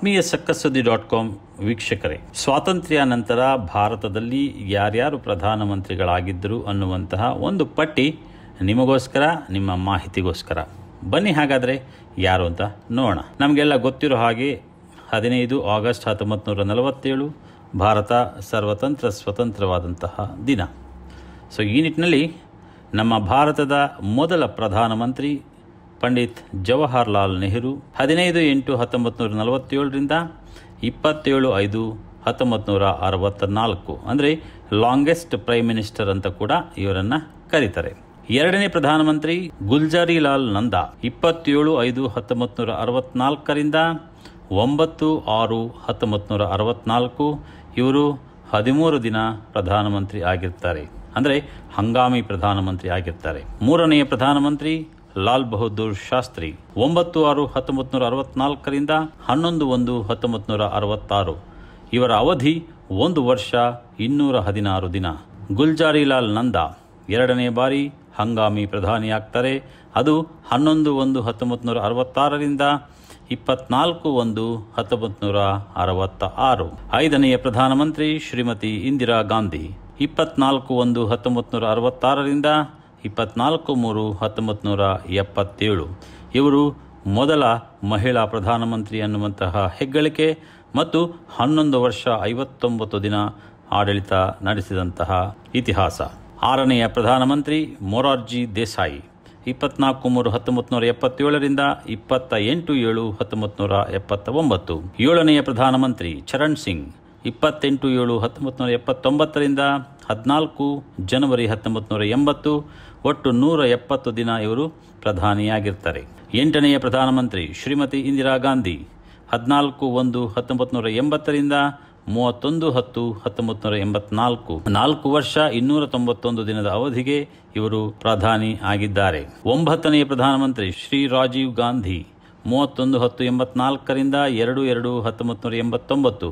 ಆತ್ಮೀಯ ಸಕ್ಕಸುದ್ದಿ dot com ವೀಕ್ಷಕರೇ ಸ್ವಾತಂತ್ರ್ಯ ನಂತರ ಭಾರತದಲ್ಲಿ ಯಾರ್ಯಾರು ಪ್ರಧಾನಮಂತ್ರಿಗಳಾಗಿದ್ದರು ಅನ್ನುವಂತಹ ಒಂದು ಪಟ್ಟಿ ನಿಮಗೋಸ್ಕರ ನಿಮ್ಮ ಮಾಹಿತಿಗೋಸ್ಕರ ಬನ್ನಿ ಹಾಗಾದರೆ ಯಾರು ಅಂತ ನೋಡೋಣ ನಮಗೆಲ್ಲ ಗೊತ್ತಿರೋ ಹಾಗೆ ಹದಿನೈದು ಆಗಸ್ಟ್ ಹತ್ತೊಂಬತ್ತು ನೂರ ನಲವತ್ತೇಳು ಭಾರತ ಸರ್ವತಂತ್ರ ಸ್ವತಂತ್ರವಾದಂತಹ ದಿನ ಸೊ ಈ ನಿಟ್ಟಿನಲ್ಲಿ ನಮ್ಮ ಭಾರತದ ಮೊದಲ ಪ್ರಧಾನಮಂತ್ರಿ ಪಂಡಿತ್ ಜವಾಹರ್ಲಾಲ್ ನೆಹರು ಹದಿನೈದು ಎಂಟು ಹತ್ತೊಂಬತ್ತು ನೂರ ನಲವತ್ತೇಳರಿಂದ ಇಪ್ಪತ್ತೇಳು ಐದು ಹತ್ತೊಂಬತ್ತು ನೂರ ಅರವತ್ತ ನಾಲ್ಕು ಅಂದರೆ ಲಾಂಗೆಸ್ಟ್ ಪ್ರೈಮ್ ಮಿನಿಸ್ಟರ್ ಅಂತ ಕೂಡ ಇವರನ್ನು ಕರೀತಾರೆ ಎರಡನೇ ಪ್ರಧಾನಮಂತ್ರಿ ಗುಲ್ಜಾರಿಲಾಲ್ ನಂದಾ ಇಪ್ಪತ್ತೇಳು ಐದು ಹತ್ತೊಂಬತ್ತು ನೂರ ಅರವತ್ನಾಲ್ಕರಿಂದ ಒಂಬತ್ತು ಆರು ಹತ್ತೊಂಬತ್ತು ನೂರ ಅರವತ್ನಾಲ್ಕು ಇವರು ಹದಿಮೂರು ದಿನ ಪ್ರಧಾನಮಂತ್ರಿ ಆಗಿರ್ತಾರೆ ಅಂದರೆ ಹಂಗಾಮಿ ಪ್ರಧಾನಮಂತ್ರಿ ಆಗಿರ್ತಾರೆ ಮೂರನೆಯ ಪ್ರಧಾನಮಂತ್ರಿ ಲಾಲ್ ಬಹದ್ದೂರ್ ಶಾಸ್ತ್ರಿ ಒಂಬತ್ತು ಆರು ಹತ್ತೊಂಬತ್ತು ನೂರ ಅರವತ್ನಾಲ್ಕರಿಂದ ಹನ್ನೊಂದು ಒಂದು ಹತ್ತೊಂಬತ್ತು ನೂರ ಅರವತ್ತಾರು ಇವರ ಅವಧಿ ಒಂದು ವರ್ಷ ಇನ್ನೂರ ಹದಿನಾರು ದಿನ ಗುಲ್ಜಾರಿಲಾಲ್ ನಂದ ಎರಡನೇ ಬಾರಿ ಹಂಗಾಮಿ ಪ್ರಧಾನಿಯಾಗ್ತಾರೆ ಅದು ಹನ್ನೊಂದು ಒಂದು ಹತ್ತೊಂಬತ್ತು ನೂರ ಅರವತ್ತಾರರಿಂದ ಇಪ್ಪತ್ನಾಲ್ಕು ಒಂದು ಹತ್ತೊಂಬತ್ತು ನೂರ ಅರವತ್ತ ಆರು ಐದನೆಯ ಪ್ರಧಾನಮಂತ್ರಿ ಶ್ರೀಮತಿ ಇಂದಿರಾ ಗಾಂಧಿ ಇಪ್ಪತ್ನಾಲ್ಕು ಒಂದು ಹತ್ತೊಂಬತ್ತು ನೂರ ಅರವತ್ತಾರರಿಂದ ಇಪ್ಪತ್ನಾಲ್ಕು ಮೂರು ಹತ್ತೊಂಬತ್ತು ನೂರ ಎಪ್ಪತ್ತೇಳು ಇವರು ಮೊದಲ ಮಹಿಳಾ ಪ್ರಧಾನಮಂತ್ರಿ ಅನ್ನುವಂತಹ ಹೆಗ್ಗಳಿಕೆ ಮತ್ತು ಹನ್ನೊಂದು ವರ್ಷ ಐವತ್ತೊಂಬತ್ತು ದಿನ ಆಡಳಿತ ನಡೆಸಿದಂತಹ ಇತಿಹಾಸ ಆರನೆಯ ಪ್ರಧಾನಮಂತ್ರಿ ಮೊರಾರ್ಜಿ ದೇಸಾಯಿ ಇಪ್ಪತ್ನಾಲ್ಕು ಮೂರು ಹತ್ತೊಂಬತ್ತು ನೂರ ಎಪ್ಪತ್ತೇಳರಿಂದ ಇಪ್ಪತ್ತ ಎಂಟು ಏಳು ಹತ್ತೊಂಬತ್ತು ನೂರ ಎಪ್ಪತ್ತ ಒಂಬತ್ತು ಏಳನೆಯ ಪ್ರಧಾನಮಂತ್ರಿ ಚರಣ್ ಸಿಂಗ್ ಇಪ್ಪತ್ತೆಂಟು ಏಳು ಹತ್ತೊಂಬತ್ತು ನೂರ ಎಪ್ಪತ್ತೊಂಬತ್ತರಿಂದ ಹದಿನಾಲ್ಕು ಜನವರಿ ಹತ್ತೊಂಬತ್ತು ನೂರ ಎಂಬತ್ತು ಒಟ್ಟು ನೂರ ಎಪ್ಪತ್ತು ದಿನ ಇವರು ಪ್ರಧಾನಿಯಾಗಿರ್ತಾರೆ ಎಂಟನೆಯ ಪ್ರಧಾನಮಂತ್ರಿ ಶ್ರೀಮತಿ ಇಂದಿರಾ ಗಾಂಧಿ ಹದಿನಾಲ್ಕು ಒಂದು ಹತ್ತೊಂಬತ್ತು ನೂರ ಎಂಬತ್ತರಿಂದ ಮೂವತ್ತೊಂದು ಹತ್ತು ಹತ್ತೊಂಬತ್ತು ನೂರ ಎಂಬತ್ನಾಲ್ಕು ನಾಲ್ಕು ವರ್ಷ ಇನ್ನೂರ ತೊಂಬತ್ತೊಂದು ದಿನದ ಅವಧಿಗೆ ಇವರು ಪ್ರಧಾನಿ ಆಗಿದ್ದಾರೆ ಒಂಬತ್ತನೆಯ ಪ್ರಧಾನಮಂತ್ರಿ ಶ್ರೀ ರಾಜೀವ್ ಗಾಂಧಿ ಮೂವತ್ತೊಂದು ಹತ್ತು ಎಂಬತ್ನಾಲ್ಕರಿಂದ ಎರಡು ಎರಡು ಹತ್ತೊಂಬತ್ತು ನೂರ ಎಂಬತ್ತೊಂಬತ್ತು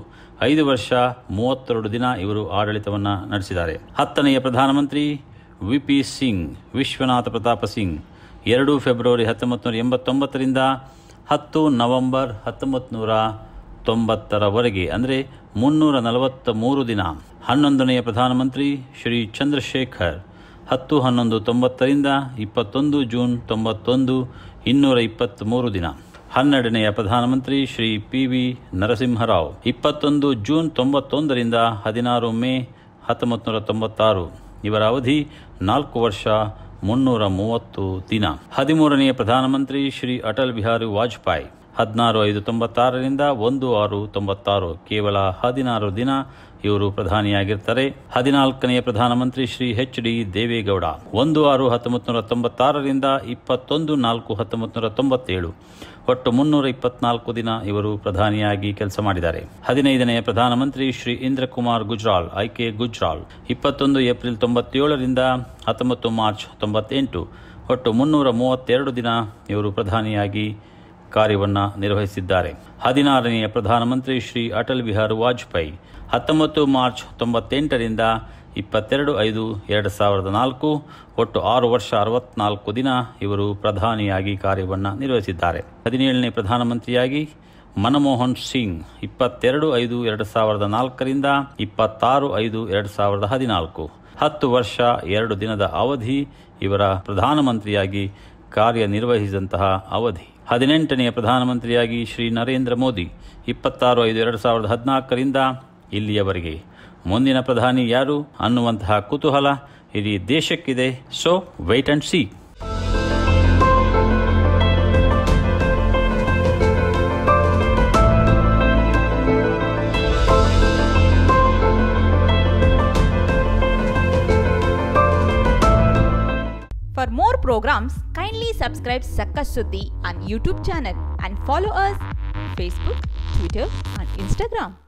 ಐದು ವರ್ಷ ಮೂವತ್ತೆರಡು ದಿನ ಇವರು ಆಡಳಿತವನ್ನು ನಡೆಸಿದ್ದಾರೆ ಹತ್ತನೆಯ ಪ್ರಧಾನಮಂತ್ರಿ ವಿ ಪಿ ಸಿಂಗ್ ವಿಶ್ವನಾಥ ಪ್ರತಾಪ ಸಿಂಗ್ ಎರಡು ಫೆಬ್ರವರಿ ಹತ್ತೊಂಬತ್ತು ನೂರ ಎಂಬತ್ತೊಂಬತ್ತರಿಂದ ಹತ್ತು ನವೆಂಬರ್ ಹತ್ತೊಂಬತ್ತು ನೂರ ತೊಂಬತ್ತರವರೆಗೆ ಅಂದರೆ ಮುನ್ನೂರ ನಲವತ್ತ ಮೂರು ದಿನ ಹನ್ನೊಂದನೆಯ ಪ್ರಧಾನಮಂತ್ರಿ ಶ್ರೀ ಚಂದ್ರಶೇಖರ್ ಹತ್ತು ಹನ್ನೊಂದು ತೊಂಬತ್ತರಿಂದ ಇಪ್ಪತ್ತೊಂದು ಜೂನ್ ತೊಂಬತ್ತೊಂದು ಇನ್ನೂರ ಇಪ್ಪತ್ತ್ ಮೂರು ದಿನ ಹನ್ನೆರಡನೆಯ ಪ್ರಧಾನಮಂತ್ರಿ ಶ್ರೀ ಪಿ ವಿ ನರಸಿಂಹರಾವ್ ಇಪ್ಪತ್ತೊಂದು ಜೂನ್ ತೊಂಬತ್ತೊಂದರಿಂದ ಹದಿನಾರು ಮೇ ಹತ್ತೊಂಬತ್ತು ತೊಂಬತ್ತಾರು ಇವರ ಅವಧಿ ನಾಲ್ಕು ವರ್ಷ ಮುನ್ನೂರ ಮೂವತ್ತು ದಿನ ಹದಿಮೂರನೆಯ ಪ್ರಧಾನಮಂತ್ರಿ ಶ್ರೀ ಅಟಲ್ ಬಿಹಾರಿ ವಾಜಪೇಯಿ ಹದಿನಾರು ಐದು ತೊಂಬತ್ತಾರರಿಂದ ಒಂದು ಆರು ತೊಂಬತ್ತಾರು ಕೇವಲ ಹದಿನಾರು ದಿನ ಇವರು ಪ್ರಧಾನಿಯಾಗಿರ್ತಾರೆ ಹದಿನಾಲ್ಕನೆಯ ಪ್ರಧಾನಮಂತ್ರಿ ಶ್ರೀ ಎಚ್ ಡಿ ದೇವೇಗೌಡ ಒಂದು ಆರು ಹತ್ತೊಂಬತ್ತು ನೂರ ತೊಂಬತ್ತಾರರಿಂದ ಇಪ್ಪತ್ತೊಂದು ನಾಲ್ಕು ಹತ್ತೊಂಬತ್ತು ತೊಂಬತ್ತೇಳು ಒಟ್ಟು ಮುನ್ನೂರ ಇಪ್ಪತ್ನಾಲ್ಕು ದಿನ ಇವರು ಪ್ರಧಾನಿಯಾಗಿ ಕೆಲಸ ಮಾಡಿದ್ದಾರೆ ಹದಿನೈದನೆಯ ಪ್ರಧಾನಮಂತ್ರಿ ಶ್ರೀ ಇಂದ್ರ ಕುಮಾರ್ ಗುಜ್ರಾಲ್ ಆಯ್ಕೆ ಗುಜ್ರಾಲ್ ಇಪ್ಪತ್ತೊಂದು ಏಪ್ರಿಲ್ ತೊಂಬತ್ತೇಳರಿಂದ ಹತ್ತೊಂಬತ್ತು ಮಾರ್ಚ್ ತೊಂಬತ್ತೆಂಟು ಒಟ್ಟು ಮುನ್ನೂರ ಮೂವತ್ತೆರಡು ದಿನ ಇವರು ಪ್ರಧಾನಿಯಾಗಿ ಕಾರ್ಯವನ್ನು ನಿರ್ವಹಿಸಿದ್ದಾರೆ ಹದಿನಾರನೆಯ ಪ್ರಧಾನಮಂತ್ರಿ ಶ್ರೀ ಅಟಲ್ ಬಿಹಾರಿ ವಾಜಪೇಯಿ ಹತ್ತೊಂಬತ್ತು ಮಾರ್ಚ್ ತೊಂಬತ್ತೆಂಟರಿಂದ ಇಪ್ಪತ್ತೆರಡು ಐದು ಎರಡು ಸಾವಿರದ ನಾಲ್ಕು ಒಟ್ಟು ಆರು ವರ್ಷ ಅರವತ್ನಾಲ್ಕು ದಿನ ಇವರು ಪ್ರಧಾನಿಯಾಗಿ ಕಾರ್ಯವನ್ನು ನಿರ್ವಹಿಸಿದ್ದಾರೆ ಹದಿನೇಳನೇ ಪ್ರಧಾನಮಂತ್ರಿಯಾಗಿ ಮನಮೋಹನ್ ಸಿಂಗ್ ಇಪ್ಪತ್ತೆರಡು ಐದು ಎರಡು ಸಾವಿರದ ನಾಲ್ಕರಿಂದ ಇಪ್ಪತ್ತಾರು ಐದು ಎರಡು ಸಾವಿರದ ಹದಿನಾಲ್ಕು ಹತ್ತು ವರ್ಷ ಎರಡು ದಿನದ ಅವಧಿ ಇವರ ಪ್ರಧಾನಮಂತ್ರಿಯಾಗಿ ಕಾರ್ಯನಿರ್ವಹಿಸಿದಂತಹ ಅವಧಿ ಹದಿನೆಂಟನೆಯ ಪ್ರಧಾನಮಂತ್ರಿಯಾಗಿ ಶ್ರೀ ನರೇಂದ್ರ ಮೋದಿ ಇಪ್ಪತ್ತಾರು ಐದು ಎರಡು ಸಾವಿರದ ಹದಿನಾಲ್ಕರಿಂದ ಇಲ್ಲಿಯವರೆಗೆ ಮುಂದಿನ ಪ್ರಧಾನಿ ಯಾರು ಅನ್ನುವಂತಹ ಕುತೂಹಲ ಇಡೀ ದೇಶಕ್ಕಿದೆ so wait and see For more programs, kindly subscribe Sakka Suddhi on YouTube channel and follow us Facebook, Twitter and Instagram.